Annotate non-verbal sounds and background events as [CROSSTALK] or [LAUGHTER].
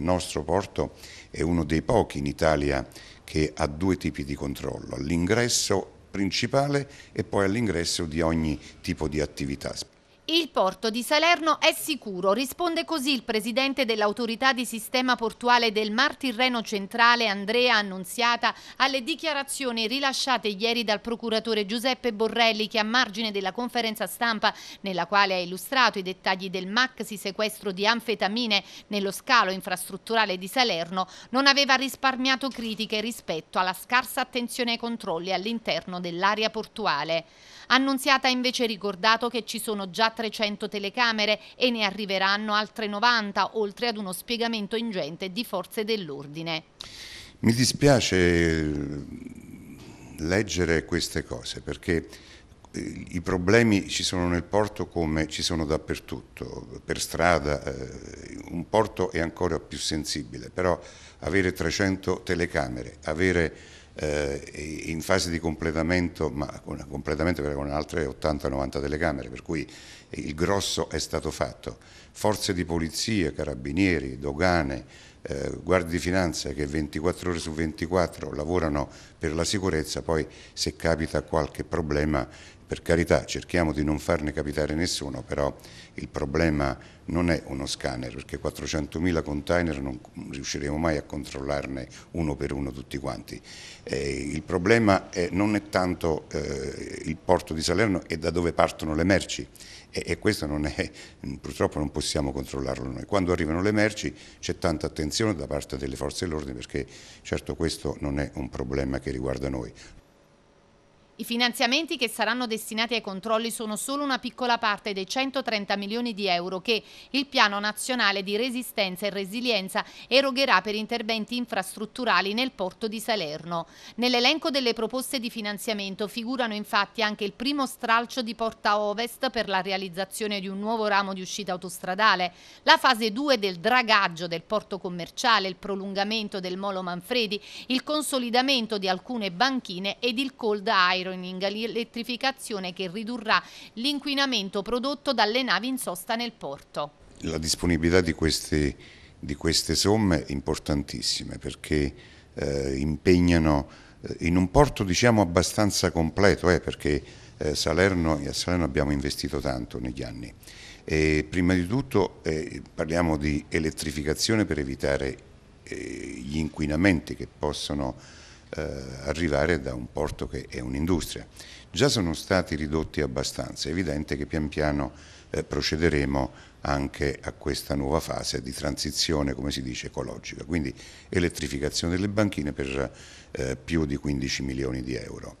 Il nostro porto è uno dei pochi in Italia che ha due tipi di controllo, all'ingresso principale e poi all'ingresso di ogni tipo di attività. Il porto di Salerno è sicuro, risponde così il presidente dell'autorità di sistema portuale del Mar Tirreno Centrale Andrea Annunziata alle dichiarazioni rilasciate ieri dal procuratore Giuseppe Borrelli che a margine della conferenza stampa nella quale ha illustrato i dettagli del maxi sequestro di anfetamine nello scalo infrastrutturale di Salerno non aveva risparmiato critiche rispetto alla scarsa attenzione ai controlli all'interno dell'area portuale. Annunziata ha invece ricordato che ci sono già 300 telecamere e ne arriveranno altre 90, oltre ad uno spiegamento ingente di forze dell'ordine. Mi dispiace eh, leggere queste cose perché eh, i problemi ci sono nel porto come ci sono dappertutto, per strada, eh, un porto è ancora più sensibile, però avere 300 telecamere, avere eh, in fase di completamento, ma con, completamento con altre 80-90 telecamere, per cui il grosso è stato fatto. Forze di polizia, carabinieri, dogane, eh, guardie di finanza che 24 ore su 24 lavorano per la sicurezza, poi se capita qualche problema, per carità cerchiamo di non farne capitare nessuno, però il problema non è uno scanner, perché 400.000 container non riusciremo mai a controllarne uno per uno tutti quanti. Eh, il problema è, non è tanto eh, il porto di Salerno e da dove partono le merci, e, e questo non è, [LAUGHS] purtroppo non possiamo controllarlo noi. Quando arrivano le merci c'è tanta attenzione da parte delle forze dell'ordine perché certo questo non è un problema che riguarda noi, i finanziamenti che saranno destinati ai controlli sono solo una piccola parte dei 130 milioni di euro che il Piano Nazionale di Resistenza e Resilienza erogherà per interventi infrastrutturali nel porto di Salerno. Nell'elenco delle proposte di finanziamento figurano infatti anche il primo stralcio di Porta Ovest per la realizzazione di un nuovo ramo di uscita autostradale, la fase 2 del dragaggio del porto commerciale, il prolungamento del Molo Manfredi, il consolidamento di alcune banchine ed il cold iron metering, l'elettrificazione che ridurrà l'inquinamento prodotto dalle navi in sosta nel porto. La disponibilità di queste, di queste somme è importantissima perché eh, impegnano eh, in un porto diciamo abbastanza completo eh, perché eh, Salerno, a Salerno abbiamo investito tanto negli anni. E prima di tutto eh, parliamo di elettrificazione per evitare eh, gli inquinamenti che possono eh, arrivare da un porto che è un'industria. Già sono stati ridotti abbastanza, è evidente che pian piano eh, procederemo anche a questa nuova fase di transizione, come si dice, ecologica, quindi elettrificazione delle banchine per eh, più di 15 milioni di euro.